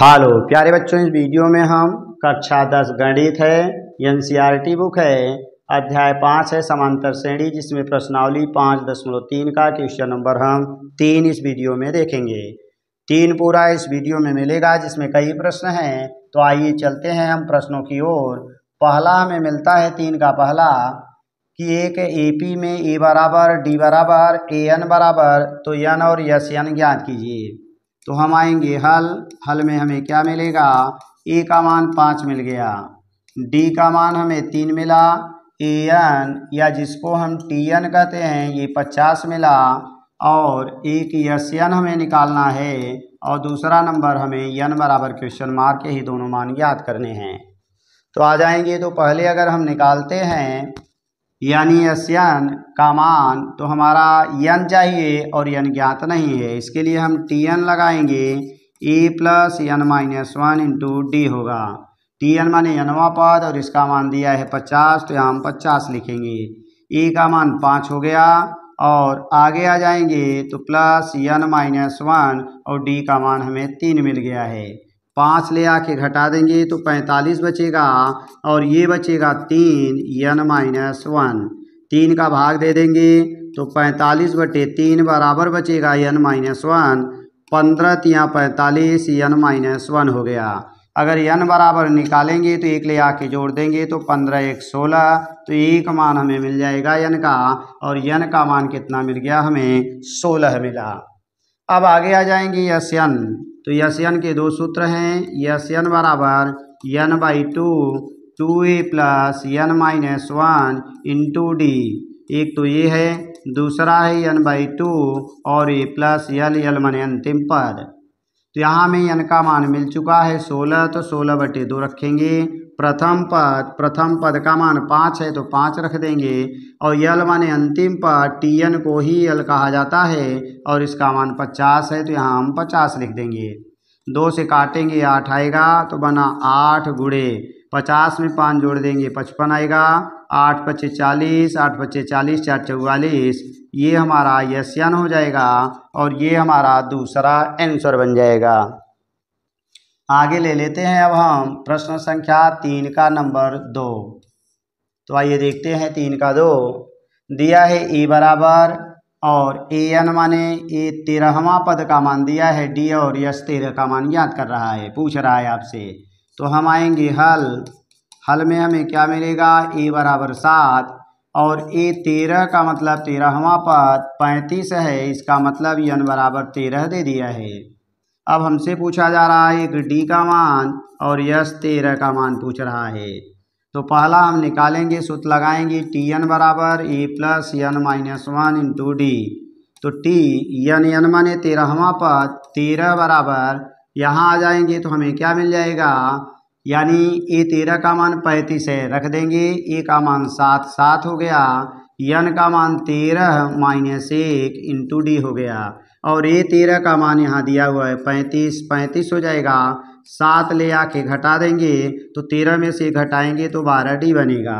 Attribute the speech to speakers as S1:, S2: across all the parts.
S1: hello प्यारे बच्चों इस वीडियो में हम कक्षा दस गणित है एन बुक है अध्याय पाँच है समांतर श्रेणी जिसमें प्रश्नावली पाँच दशमलव तीन का क्वेश्चन नंबर हम तीन इस वीडियो में देखेंगे तीन पूरा इस वीडियो में मिलेगा जिसमें कई प्रश्न हैं तो आइए चलते हैं हम प्रश्नों की ओर पहला हमें मिलता है तीन का पहला कि एक ए पी में ए बराबर डी बराबर ए एन बराबर तो यन और यस एन ज्ञात कीजिए तो हम आएंगे हल हल में हमें क्या मिलेगा ए का मान पाँच मिल गया डी का मान हमें तीन मिला ए एन या जिसको हम टी एन कहते हैं ये पचास मिला और एक यस एन हमें निकालना है और दूसरा नंबर हमें यन बराबर क्वेश्चन मार्क के ही दोनों मान याद करने हैं तो आ जाएंगे तो पहले अगर हम निकालते हैं यानी का कामान तो हमारा यन चाहिए और यन ज्ञात नहीं है इसके लिए हम टी एन लगाएंगे A plus N minus one into D होगा टी एन माने यनवा पद और इसका मान दिया है पचास तो यहाँ हम पचास लिखेंगे ए का मान पाँच हो गया और आगे आ जाएंगे तो प्लस यन माइनस वन और डी का मान हमें तीन मिल गया है पाँच ले आके घटा देंगे तो पैंतालीस बचेगा और ये बचेगा तीन यन माइनस वन तीन का भाग दे देंगे तो पैंतालीस बटे तीन बराबर बचेगा यन माइनस वन पंद्रह तिया पैंतालीस यन माइनस वन हो गया अगर यन बराबर निकालेंगे तो एक ले आके जोड़ देंगे तो पंद्रह एक सोलह तो एक मान हमें मिल जाएगा यन का और यन का मान कितना मिल गया हमें सोलह मिला अब आगे आ जाएंगे यस यन तो यस एन के दो सूत्र हैं यस एन बराबर N by two two A plus N minus one into D एक तो ये है दूसरा है एन बाई टू और ए प्लस एल एल मन अंतिम पद तो यहाँ में एन का मान मिल चुका है सोलह तो सोलह बटे दो रखेंगे प्रथम पद प्रथम पद का मान पाँच है तो पाँच रख देंगे और यल माने अंतिम पद टी एन को ही यल कहा जाता है और इसका मान पचास है तो यहाँ हम पचास लिख देंगे दो से काटेंगे आठ आएगा तो बना आठ गुड़े पचास में पाँच जोड़ देंगे पचपन आएगा आठ पच्चे चालीस आठ पच्चे चालीस चार चौवालीस ये हमारा यस एन हो जाएगा और ये हमारा दूसरा आंसर बन जाएगा आगे ले लेते हैं अब हम प्रश्न संख्या तीन का नंबर दो तो आइए देखते हैं तीन का दो दिया है ए बराबर और ए एन माने ए तेरहवा पद का मान दिया है डी और यश तेरह का मान याद कर रहा है पूछ रहा है आपसे तो हम आएंगे हल हल में हमें क्या मिलेगा ए बराबर सात और ए तेरह का मतलब तेरहवा पद पैंतीस है इसका मतलब यन बराबर तेरह दे दिया है अब हमसे पूछा जा रहा है कि डी का मान और यस तेरह का मान पूछ रहा है तो पहला हम निकालेंगे सूत लगाएंगे टी एन बराबर A plus N minus one into D तो टी एन एन माने तेरहवा पद तेरह बराबर यहाँ आ जाएंगे तो हमें क्या मिल जाएगा यानी ए तेरह का मान पैंतीस है रख देंगे ए का मान सात सात हो गया यन का मान तेरह माइनस एक इंटू डी हो गया और ये तेरह का मान यहाँ दिया हुआ है पैंतीस पैंतीस हो जाएगा सात ले आके घटा देंगे तो तेरह में से घटाएंगे तो बारह डी बनेगा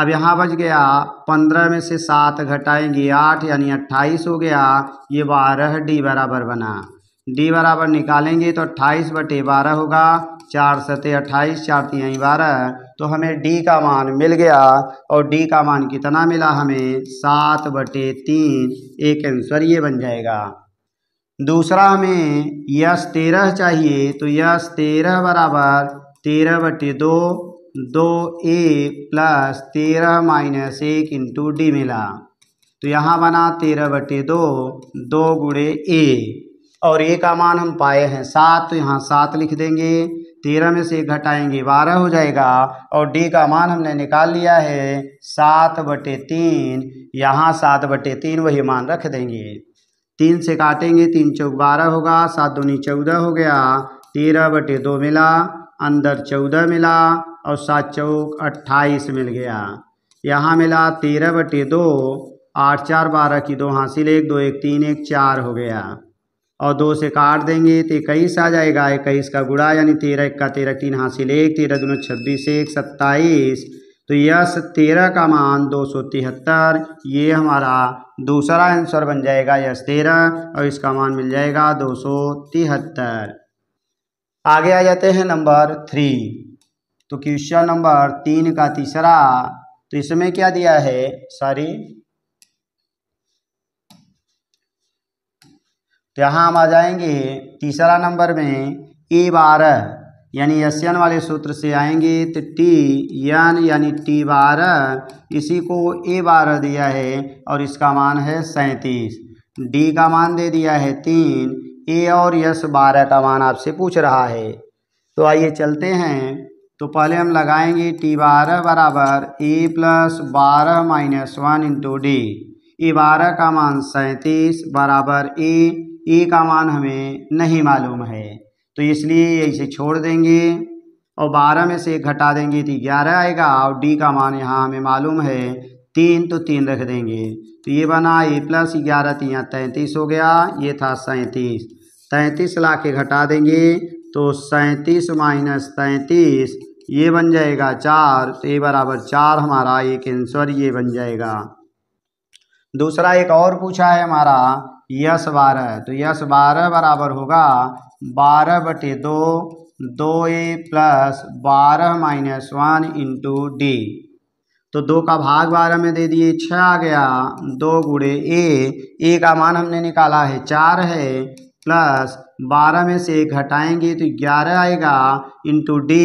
S1: अब यहाँ बच गया पंद्रह में से सात घटाएंगे आठ यानी अट्ठाईस हो गया ये बारह डी बराबर बना डी बराबर निकालेंगे तो अट्ठाईस बटे बारह होगा चार सते अट्ठाईस चार तीन बारह तो हमें डी का मान मिल गया और डी का मान कितना मिला हमें सात बटे तीन एक आंसर ये बन जाएगा दूसरा हमें यश तेरह चाहिए तो यश तेरह बराबर तेरह बटे दो दो ए प्लस तेरह माइनस एक इंटू डी मिला तो यहाँ बना तेरह बटे दो दो गुड़े ए और ए का मान हम पाए हैं सात तो यहाँ सात लिख देंगे तेरह में से एक घटाएंगे बारह हो जाएगा और डी का मान हमने निकाल लिया है सात बटे तीन यहाँ सात बटे तीन वही मान रख देंगे तीन से काटेंगे तीन चौक बारह होगा सात दूनी चौदह हो गया तेरह बटे दो मिला अंदर चौदह मिला और सात चौक अट्ठाईस मिल गया यहाँ मिला तेरह बटे दो आठ चार बारह की दो हासिल एक दो एक तीन एक चार हो गया और दो से काट देंगे तो इक्कीस आ जाएगा इक्कीस का गुड़ा यानी तेरह इक्का तेरह तीन हासिल एक तेरह दोनों छब्बीस एक सत्ताईस तो यस तेरह का मान दो सौ तिहत्तर ये हमारा दूसरा आंसर बन जाएगा यस तेरह और इसका मान मिल जाएगा दो सौ तिहत्तर आगे आ जाते हैं नंबर थ्री तो क्वेश्चन नंबर तीन का तीसरा तो इसमें क्या दिया है सॉरी तो यहाँ हम आ जाएंगे तीसरा नंबर में ए बारह यानी एस एन वाले सूत्र से आएंगे तो टी एन यानी टी बारह इसी को ए बारह दिया है और इसका मान है सैंतीस डी का मान दे दिया है तीन ए और यस बारह का मान आपसे पूछ रहा है तो आइए चलते हैं तो पहले हम लगाएंगे टी बारह बराबर ए प्लस बारह minus one into D A बारह का मान सैंतीस बराबर ए ए का मान हमें नहीं मालूम है तो इसलिए इसे छोड़ देंगे और बारह में से एक घटा देंगे तो ग्यारह आएगा और डी का मान यहाँ हमें मालूम है तीन तो तीन रख देंगे तो ये बना ए प्लस ग्यारह तीन तो तैंतीस हो गया ये था सैंतीस तैंतीस ला के घटा देंगे तो सैंतीस माइनस तैंतीस ये बन जाएगा चार तो ए बराबर चार हमारा एक आंसर ये बन जाएगा दूसरा एक और पूछा है हमारा यस बारह तो यस बारह बराबर होगा बारह बटे दो दो ए प्लस बारह माइनस वन इंटू डी तो दो का भाग बारह में दे दिए छः आ गया दो गुड़े ए ए का मान हमने निकाला है चार है प्लस बारह में से एक घटाएंगे तो ग्यारह आएगा इंटू डी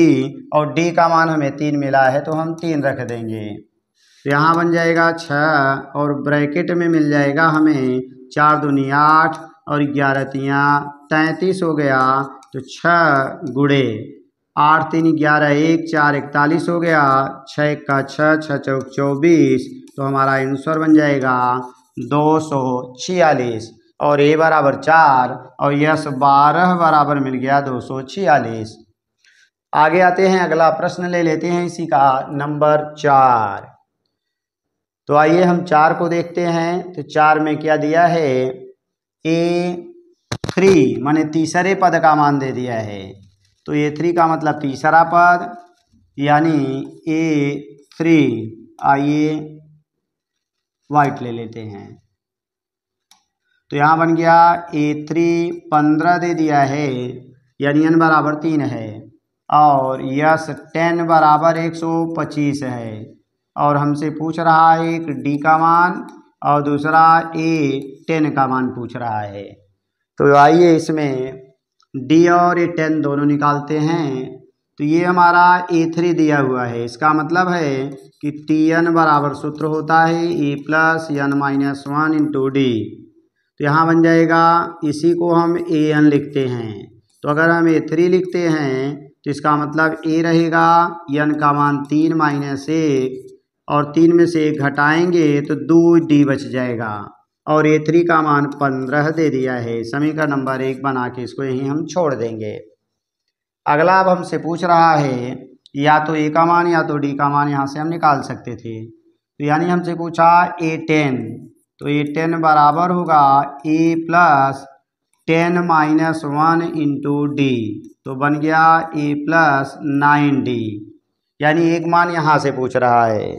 S1: और डी का मान हमें तीन मिला है तो हम तीन रख देंगे तो यहाँ बन जाएगा छः और ब्रैकेट में मिल जाएगा हमें चार दूनी आठ और ग्यारह तियाँ तैंतीस हो गया तो छः गुड़े आठ तीन ग्यारह एक चार इकतालीस हो गया छः का छः छः चौक चौबीस तो हमारा आंसर बन जाएगा दो सौ छियालीस और ए बराबर चार और यस बारह बराबर मिल गया दो सौ छियालीस आगे आते हैं अगला प्रश्न ले लेते हैं इसी का नंबर चार तो आइए हम चार को देखते हैं तो चार में क्या दिया है ए थ्री माने तीसरे पद का मान दे दिया है तो ए थ्री का मतलब तीसरा पद यानी ए थ्री आइए वाइट ले लेते हैं तो यहाँ बन गया ए थ्री पंद्रह दे दिया है यानी एन बराबर तीन है और यस टेन बराबर एक सौ पच्चीस है और हमसे पूछ रहा है एक डी का मान और दूसरा ए टेन का मान पूछ रहा है तो आइए इसमें डी और ए टेन दोनों निकालते हैं तो ये हमारा ए थ्री दिया हुआ है इसका मतलब है कि टी एन बराबर सूत्र होता है A plus N minus one into D तो यहाँ बन जाएगा इसी को हम ए एन लिखते हैं तो अगर हम ए थ्री लिखते हैं तो इसका मतलब ए रहेगा एन का मान तीन माइनस एक और तीन में से एक घटाएंगे तो दो डी बच जाएगा और ए थ्री का मान पंद्रह दे दिया है समीकरण नंबर एक बना के इसको यहीं हम छोड़ देंगे अगला अब हमसे पूछ रहा है या तो ए का मान या तो डी का मान यहाँ से हम निकाल सकते थे तो यानी हमसे पूछा ए टेन तो ए टेन बराबर होगा A plus ten minus one into D तो बन गया ए प्लस नाइन डी यानी एक मान यहाँ से पूछ रहा है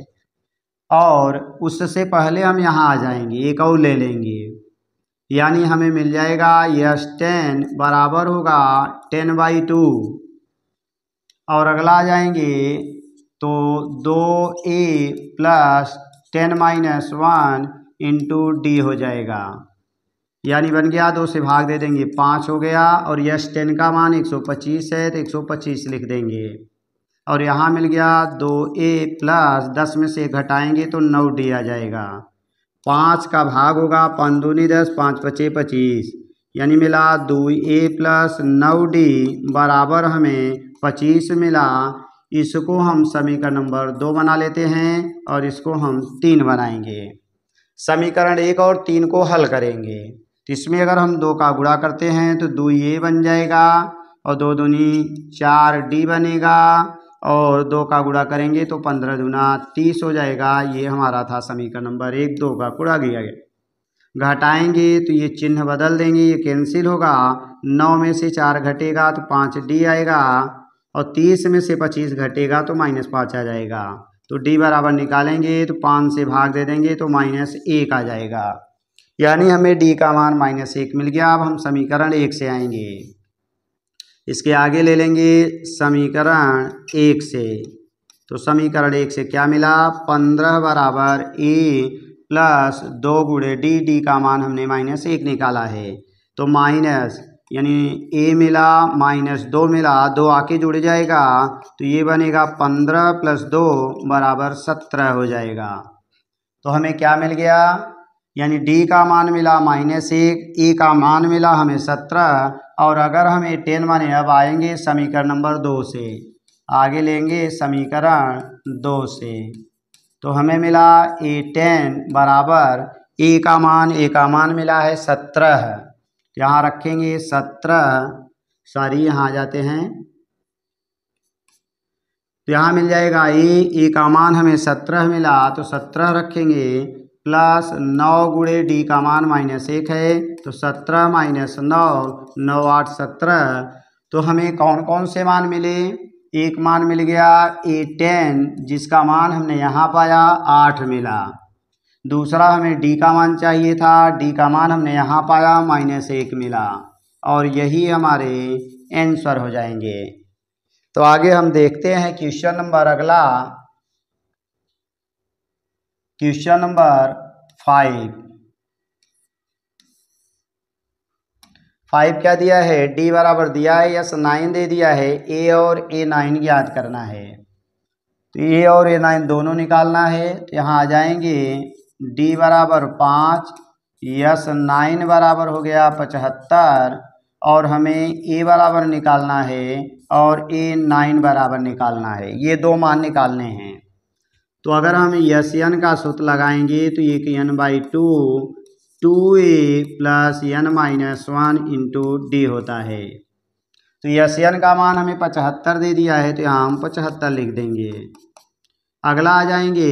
S1: और उससे पहले हम यहाँ आ जाएंगे एक और ले लेंगे यानी हमें मिल जाएगा यस टेन बराबर होगा टेन बाई टू और अगला आ जाएंगे तो दो A plus ten minus one into D हो जाएगा यानी बन गया दो से भाग दे देंगे पाँच हो गया और यस टेन का मान एक सौ पच्चीस है तो एक सौ पच्चीस लिख देंगे और यहाँ मिल गया दो ए प्लस दस में से घटाएंगे तो नौ डी आ जाएगा पाँच का भाग होगा पाँच दूनी दस पाँच पचे पच्चीस यानी मिला दो ए प्लस नौ डी बराबर हमें पच्चीस मिला इसको हम समीकरण नंबर दो बना लेते हैं और इसको हम तीन बनाएंगे समीकरण एक और तीन को हल करेंगे तो इसमें अगर हम दो का गुणा करते हैं तो दो ए बन जाएगा और दो दूनी चार डी बनेगा और दो का गुड़ा करेंगे तो पंद्रह दुना तीस हो जाएगा ये हमारा था समीकरण नंबर एक दो का गुड़ा दिया गया घटाएंगे तो ये चिन्ह बदल देंगे ये कैंसिल होगा नौ में से चार घटेगा तो पाँच डी आएगा और तीस में से पच्चीस घटेगा तो माइनस पाँच आ जाएगा तो डी बराबर निकालेंगे तो पाँच से भाग दे देंगे तो माइनस एक आ जाएगा यानी हमें डी का मान माइनस एक मिल गया अब हम समीकरण एक से आएंगे इसके आगे ले लेंगे समीकरण एक से तो समीकरण एक से क्या मिला पंद्रह बराबर ए प्लस दो गुड़े डी डी का मान हमने माइनस एक निकाला है तो माइनस यानी ए मिला माइनस दो मिला दो आके जुड़ जाएगा तो ये बनेगा पंद्रह प्लस दो बराबर सत्रह हो जाएगा तो हमें क्या मिल गया यानी डी का मान मिला माइनस एक ए का मान मिला हमें सत्रह और अगर हमें टेन माने अब आएंगे समीकरण नंबर दो से आगे लेंगे समीकरण दो से तो हमें मिला ए टेन बराबर ए का मान ए का मान मिला है सत्रह यहाँ रखेंगे सत्रह सॉरी यहाँ आ जाते हैं तो यहाँ मिल जाएगा ए ए का मान हमें सत्रह मिला तो सत्रह रखेंगे प्लस नौ गुड़े डी का मान माइनस एक है तो सत्रह माइनस नौ नौ आठ सत्रह तो हमें कौन कौन से मान मिले एक मान मिल गया ए टेन जिसका मान हमने यहाँ पाया आठ मिला दूसरा हमें डी का मान चाहिए था डी का मान हमने यहाँ पाया माइनस एक मिला और यही हमारे आंसर हो जाएंगे तो आगे हम देखते हैं क्वेश्चन नंबर अगला क्वेश्चन नंबर फाइव फाइव क्या दिया है डी बराबर दिया है यस नाइन दे दिया है ए और ए नाइन याद करना है तो ए और ए नाइन दोनों निकालना है तो यहाँ आ जाएंगे डी बराबर पाँच यस नाइन बराबर हो गया पचहत्तर और हमें ए बराबर निकालना है और ए नाइन बराबर निकालना है ये दो मान निकालने हैं तो अगर हम यस एन का सूत्र लगाएंगे तो एक N by two two A plus N minus one into D होता है तो यस एन का मान हमें पचहत्तर दे दिया है तो यहाँ हम पचहत्तर लिख देंगे अगला आ जाएंगे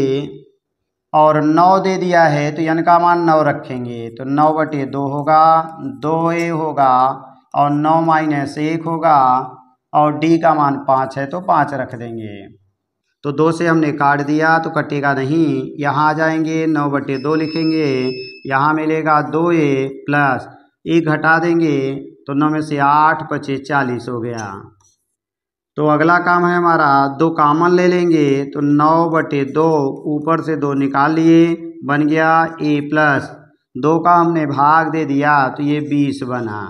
S1: और नौ दे दिया है तो एन का मान नौ रखेंगे तो नौ बटे दो होगा दो ए होगा और नौ माइनस एक होगा और डी का मान पाँच है तो पाँच रख देंगे तो दो से हमने काट दिया तो कटेगा नहीं यहाँ आ जाएंगे नौ बटे दो लिखेंगे यहाँ मिलेगा दो ए प्लस एक घटा देंगे तो नौ में से आठ पचे चालीस हो गया तो अगला काम है हमारा दो कामन ले लेंगे तो नौ बटे दो ऊपर से दो निकाल लिए बन गया ए प्लस दो का हमने भाग दे दिया तो ये बीस बना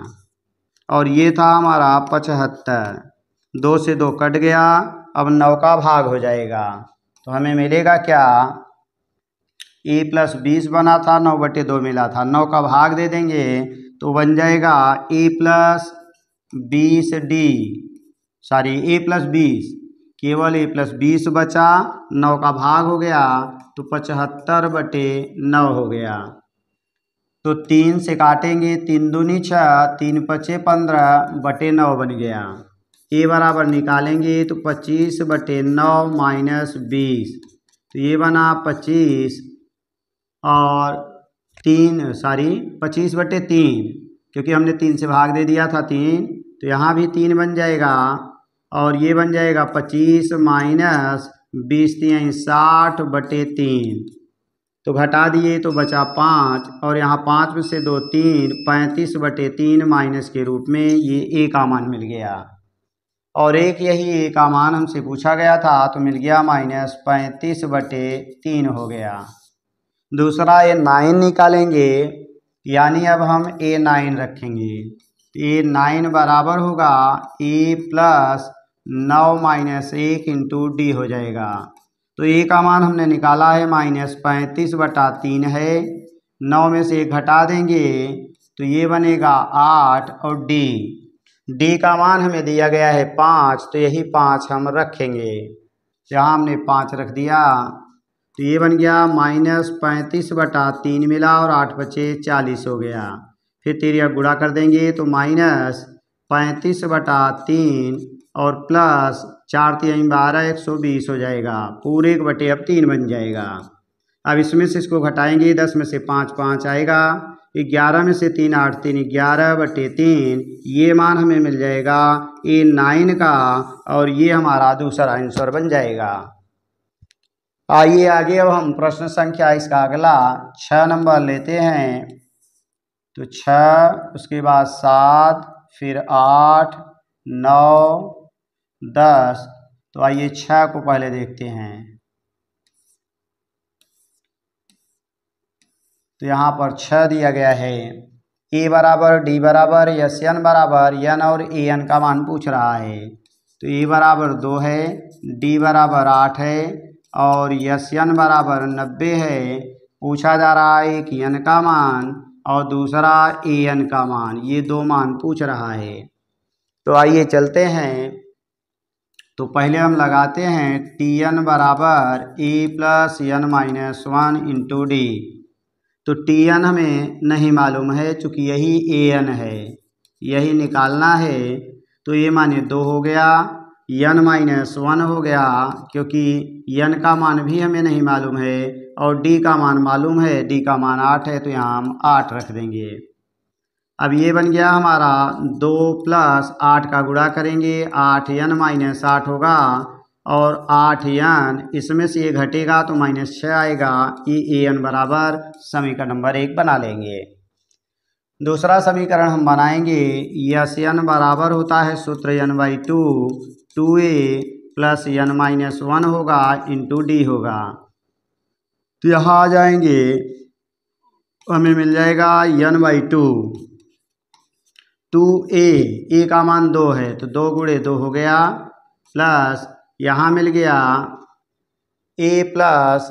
S1: और ये था हमारा पचहत्तर दो से दो कट गया अब नौ का भाग हो जाएगा तो हमें मिलेगा क्या ए प्लस बीस बना था नौ बटे दो मिला था नौ का भाग दे देंगे तो बन जाएगा ए प्लस बीस डी सॉरी ए प्लस बीस केवल ए प्लस बीस बचा नौ का भाग हो गया तो पचहत्तर बटे नौ हो गया तो तीन से काटेंगे तीन दूनी छः तीन पचे पंद्रह बटे नौ बन गया ए बराबर निकालेंगे तो पच्चीस बटे नौ माइनस बीस तो ये बना पच्चीस और तीन सॉरी पच्चीस बटे तीन क्योंकि हमने तीन से भाग दे दिया था तीन तो यहाँ भी तीन बन जाएगा और ये बन जाएगा पच्चीस माइनस बीस तीन साठ बटे तीन तो घटा दिए तो बचा पाँच और यहाँ पाँच में से दो तीन पैंतीस बटे तीन माइनस के रूप में ये ए का मान मिल गया और एक यही एक आमान हमसे पूछा गया था तो मिल गया माइनस पैंतीस बटे तीन हो गया दूसरा ए नाइन निकालेंगे यानी अब हम ए नाइन रखेंगे ए नाइन बराबर होगा ए प्लस नौ माइनस एक इंटू डी हो जाएगा तो ए का मान हमने निकाला है माइनस पैंतीस बटा तीन है नौ में से एक घटा देंगे तो ये बनेगा आठ और डी डी का मान हमें दिया गया है पाँच तो यही पाँच हम रखेंगे यहाँ हमने पाँच रख दिया तो ये बन गया माइनस पैंतीस बटा तीन मिला और आठ बचे चालीस हो गया फिर तिरिया गुड़ा कर देंगे तो माइनस पैंतीस बटा तीन और प्लस चार तीन बारह एक सौ बीस हो जाएगा पूरे एक बटे अब तीन बन जाएगा अब इसमें से इसको घटाएंगे दस में से पाँच पाँच आएगा ग्यारह में से तीन आठ तीन ग्यारह बटे तीन ये मान हमें मिल जाएगा ए नाइन का और ये हमारा दूसरा आंसर बन जाएगा आइए आगे अब हम प्रश्न संख्या इसका अगला छः नंबर लेते हैं तो छः उसके बाद सात फिर आठ नौ दस तो आइए छः को पहले देखते हैं तो यहाँ पर छः दिया गया है ए बराबर डी बराबर यस एन बराबर एन और ए एन का मान पूछ रहा है तो ए बराबर दो है डी बराबर आठ है और यस एन बराबर नब्बे है पूछा जा रहा है एक एन का मान और दूसरा ए एन का मान ये दो मान पूछ रहा है तो आइए चलते हैं तो पहले हम लगाते हैं टी एन बराबर A plus N minus one into D तो टी एन हमें नहीं मालूम है चूँकि यही ए एन है यही निकालना है तो ये माने दो हो गया यन माइनस वन हो गया क्योंकि यन का मान भी हमें नहीं मालूम है और डी का मान मालूम है डी का मान आठ है तो यहाँ हम आठ रख देंगे अब ये बन गया हमारा दो प्लस आठ का गुड़ा करेंगे आठ यन माइनस आठ होगा और आठ यन इसमें से ये घटेगा तो माइनस छः आएगा ई ए एन बराबर समीकरण नंबर एक बना लेंगे दूसरा समीकरण हम बनाएंगे यस यन बराबर होता है सूत्र N by two two A plus N minus one होगा इंटू डी होगा तो यहाँ आ जाएंगे हमें मिल जाएगा N by two two A A का मान दो है तो दो गुड़े दो हो गया प्लस यहाँ मिल गया ए प्लस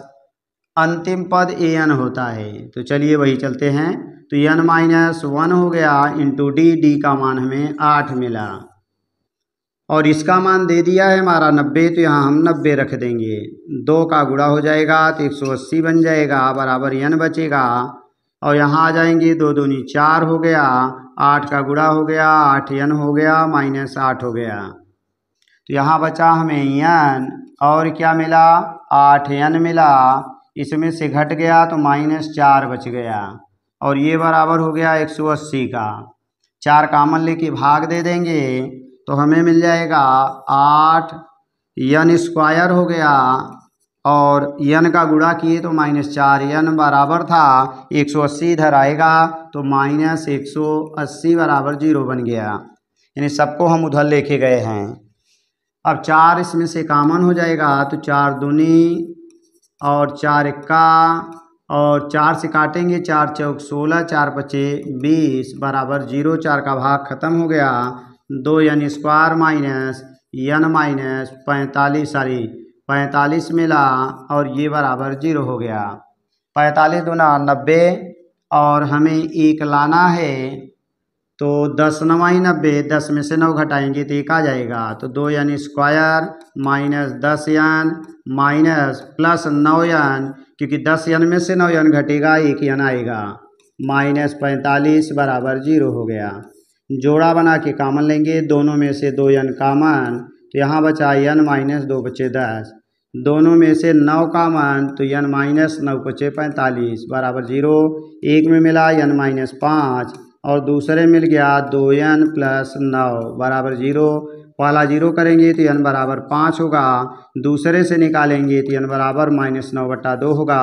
S1: अंतिम पद ए एन होता है तो चलिए वही चलते हैं तो एन माइनस वन हो गया इंटू डी डी का मान हमें आठ मिला और इसका मान दे दिया है हमारा नब्बे तो यहाँ हम नब्बे रख देंगे दो का गुड़ा हो जाएगा तो एक सौ अस्सी बन जाएगा बराबर एन बचेगा और यहाँ आ जाएंगे दो दूनी चार हो गया आठ का गुड़ा हो गया आठ एन हो गया माइनस आठ हो गया तो यहाँ बचा हमें यन और क्या मिला आठ यन मिला इसमें से घट गया तो माइनस चार बच गया और ये बराबर हो गया एक सौ अस्सी का चार कामन लेके भाग दे देंगे तो हमें मिल जाएगा आठ यन स्क्वायर हो गया और यन का गुणा किए तो माइनस चार यन बराबर था एक सौ अस्सी इधर आएगा तो माइनस एक सौ अस्सी बराबर जीरो बन गया यानी सबको हम उधर लेके गए हैं अब चार इसमें से कामन हो जाएगा तो चार दूनी और चार इक्का और चार से काटेंगे चार चौक सोलह चार पचे बीस बराबर जीरो चार का भाग खत्म हो गया दो N square minus N minus पैंतालीस सॉरी पैंतालीस मिला और ये बराबर जीरो हो गया पैंतालीस दूना नब्बे और हमें एक लाना है तो दस नवाई नब्बे दस में से नौ घटाएंगे तो एक आ जाएगा तो दो एन स्क्वायर माइनस दस एन माइनस प्लस नौ एन क्योंकि दस एन में से नौ एन घटेगा एक एन आएगा माइनस पैंतालीस बराबर जीरो हो गया जोड़ा बना के कामन लेंगे दोनों में से दो एन कामन तो यहाँ बचा एन माइनस दो बचे दस दोनों में से नौ कामन तो यन माइनस नौ बचे पैंतालीस बराबर जीरो एक में मिला एन माइनस पाँच और दूसरे मिल गया दो एन प्लस नौ बराबर जीरो पहला जीरो करेंगे तो एन बराबर पाँच होगा दूसरे से निकालेंगे तो एन बराबर माइनस नौ बट्टा दो होगा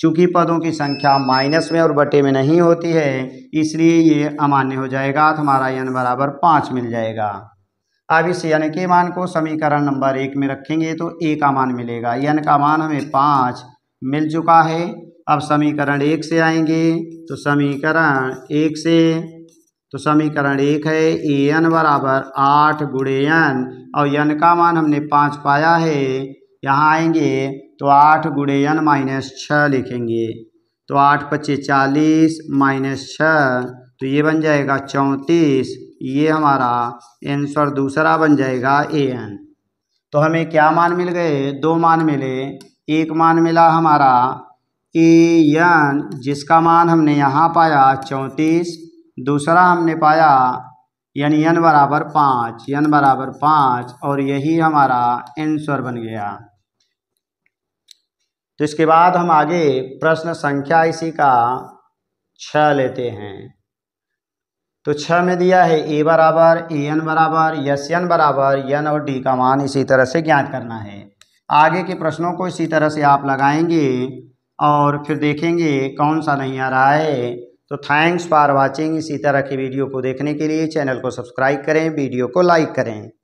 S1: चूँकि पदों की संख्या माइनस में और बटे में नहीं होती है इसलिए ये अमान्य हो जाएगा तो हमारा एन बराबर पाँच मिल जाएगा अब इस एन के मान को समीकरण नंबर एक में रखेंगे तो एक का मान मिलेगा एन का मान हमें पाँच मिल चुका है अब समीकरण एक से आएंगे तो समीकरण एक से तो समीकरण एक है ए एन बराबर आठ गुड़े एन और एन का मान हमने पाँच पाया है यहाँ आएंगे तो आठ गुड़े एन माइनस छः लिखेंगे तो आठ पच्चे चालीस माइनस छः तो ये बन जाएगा चौंतीस ये हमारा आंसर दूसरा बन जाएगा ए एन तो हमें क्या मान मिल गए दो मान मिले एक मान मिला हमारा एन जिसका मान हमने यहाँ पाया चौंतीस दूसरा हमने पाया यानी एन बराबर पाँच एन बराबर पाँच और यही हमारा एंसर बन गया तो इसके बाद हम आगे प्रश्न संख्या इसी का छः लेते हैं तो छः में दिया है ए बराबर ए एन बराबर यस एन बराबर एन और डी का मान इसी तरह से ज्ञात करना है आगे के प्रश्नों को इसी तरह से आप लगाएंगे और फिर देखेंगे कौन सा नहीं आ रहा है तो थैंक्स फॉर वाचिंग इसी तरह की वीडियो को देखने के लिए चैनल को सब्सक्राइब करें वीडियो को लाइक करें